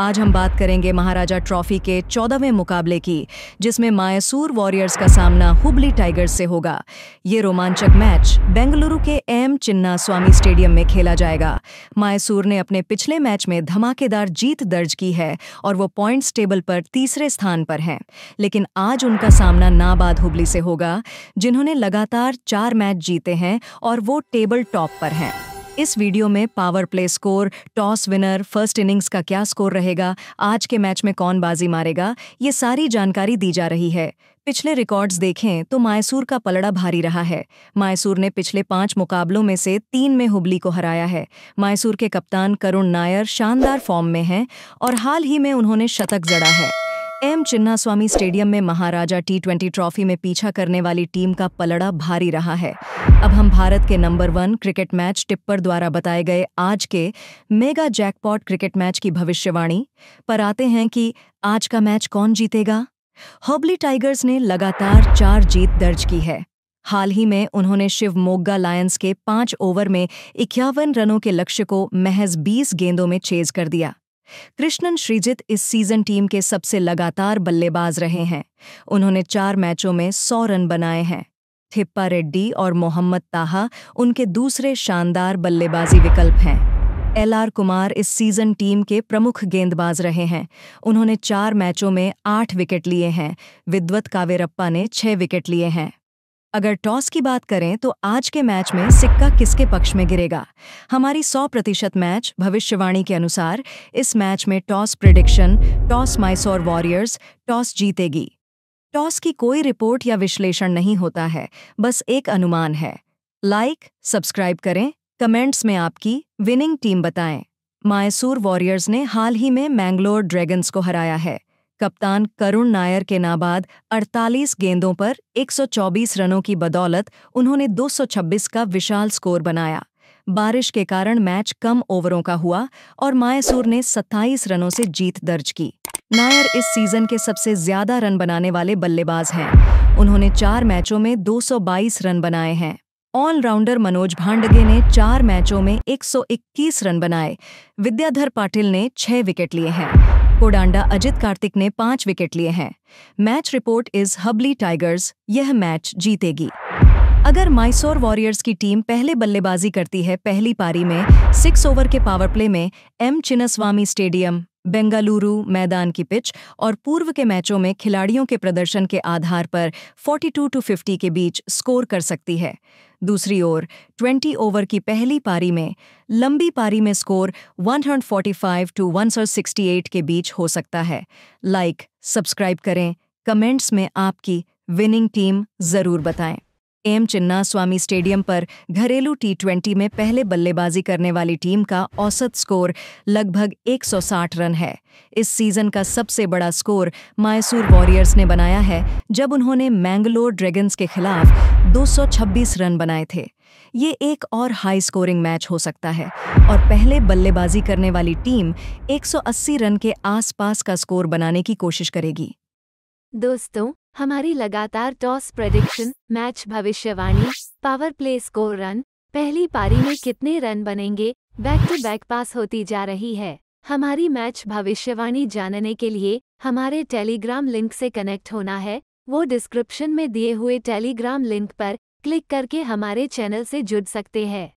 आज हम बात करेंगे महाराजा ट्रॉफी के चौदहवें मुकाबले की जिसमें मायसूर वॉरियर्स का सामना हुबली टाइगर्स से होगा ये रोमांचक मैच बेंगलुरु के एम चिन्ना स्वामी स्टेडियम में खेला जाएगा मायसूर ने अपने पिछले मैच में धमाकेदार जीत दर्ज की है और वो पॉइंट्स टेबल पर तीसरे स्थान पर हैं लेकिन आज उनका सामना नाबाद हुबली से होगा जिन्होंने लगातार चार मैच जीते हैं और वो टेबल टॉप पर हैं इस वीडियो में power play score toss winner first innings का क्या स्कोर रहेगा आज के मैच में कौन बाजी मारेगा ये सारी जानकारी दी जा रही है पिछले रिकॉर्ड्स देखें तो मायसूर का पलड़ा भारी रहा है मायसूर ने पिछले पांच मुकाबलों में से तीन में हुबली को हराया है मायसूर के कप्तान करुण नायर शानदार फॉर्म में हैं और हाल ही में उन्होंने शतक जड़ा है एम चिन्नास्वामी स्टेडियम में महाराजा टी ट्वेंटी ट्रॉफी में पीछा करने वाली टीम का पलड़ा भारी रहा है अब हम भारत के number one cricket match tipper द्वारा बताए गए आज के मेगा जैकपॉट क्रिकेट मैच की भविष्यवाणी पर आते हैं कि आज का मैच कौन जीतेगा हॉबली टाइगर्स ने लगातार चार जीत दर्ज की है हाल ही में उन्होंने शिव मोग्गा लायंस के पांच ओवर में इक्यावन रनों के लक्ष्य को महज बीस गेंदों में चेज कर दिया कृष्णन श्रीजित इस सीजन टीम के सबसे लगातार बल्लेबाज रहे हैं उन्होंने चार मैचों में सौ रन बनाए हैं थिप्पा रेड्डी और मोहम्मद ताहा उनके दूसरे शानदार बल्लेबाजी विकल्प हैं एल आर कुमार इस सीजन टीम के प्रमुख गेंदबाज रहे हैं उन्होंने चार मैचों में आठ विकेट लिए हैं विद्वत कावेरप्पा ने छह विकेट लिए हैं अगर टॉस की बात करें तो आज के मैच में सिक्का किसके पक्ष में गिरेगा हमारी 100 प्रतिशत मैच भविष्यवाणी के अनुसार इस मैच में toss prediction toss Mysore Warriors toss जीतेगी टॉस की कोई रिपोर्ट या विश्लेषण नहीं होता है बस एक अनुमान है लाइक सब्सक्राइब करें कमेंट्स में आपकी विनिंग टीम बताएं मायसूर वॉरियर्स ने हाल ही में मैंगलोर ड्रैगन्स को हराया है कप्तान करुण नायर के नाबाद 48 गेंदों पर 124 रनों की बदौलत उन्होंने 226 का विशाल स्कोर बनाया बारिश के कारण मैच कम ओवरों का हुआ और मायसूर ने 27 रनों से जीत दर्ज की नायर इस सीजन के सबसे ज्यादा रन बनाने वाले बल्लेबाज हैं उन्होंने चार मैचों में 222 रन बनाए हैं ऑलराउंडर मनोज भांडगे ने चार मैचों में 121 रन बनाए विद्याधर पाटिल ने छह विकेट लिए हैं कोडांडा अजित कार्तिक ने पांच विकेट लिए हैं match report is Hubli Tigers यह मैच जीतेगी अगर माइसोर वॉरियर्स की टीम पहले बल्लेबाजी करती है पहली पारी में सिक्स ओवर के पावर प्ले में एम चिनास्वामी स्टेडियम बेंगलुरु मैदान की पिच और पूर्व के मैचों में खिलाड़ियों के प्रदर्शन के आधार पर 42 टू टू फिफ्टी के बीच स्कोर कर सकती है दूसरी ओर 20 ओवर की पहली पारी में लंबी पारी में स्कोर 145 टू 168 के बीच हो सकता है लाइक सब्सक्राइब करें कमेंट्स में आपकी विनिंग टीम ज़रूर बताएं एम चिन्ना स्वामी स्टेडियम पर घरेलू टी ट्वेंटी में पहले बल्लेबाजी करने वाली टीम का औसत स्कोर लगभग 160 रन है इस सीजन का सबसे बड़ा स्कोर मायसूर वॉरियर्स ने बनाया है जब उन्होंने मैंगलोर ड्रैगन्स के खिलाफ 226 रन बनाए थे ये एक और हाई स्कोरिंग मैच हो सकता है और पहले बल्लेबाजी करने वाली टीम 180 रन के आसपास का स्कोर बनाने की कोशिश करेगी दोस्तों हमारी लगातार टॉस प्रडिक्शन मैच भविष्यवाणी पावर प्ले स्कोर रन पहली पारी में कितने रन बनेंगे बैक टू बैक पास होती जा रही है हमारी मैच भविष्यवाणी जानने के लिए हमारे टेलीग्राम लिंक से कनेक्ट होना है वो डिस्क्रिप्शन में दिए हुए टेलीग्राम लिंक पर क्लिक करके हमारे चैनल से जुड़ सकते हैं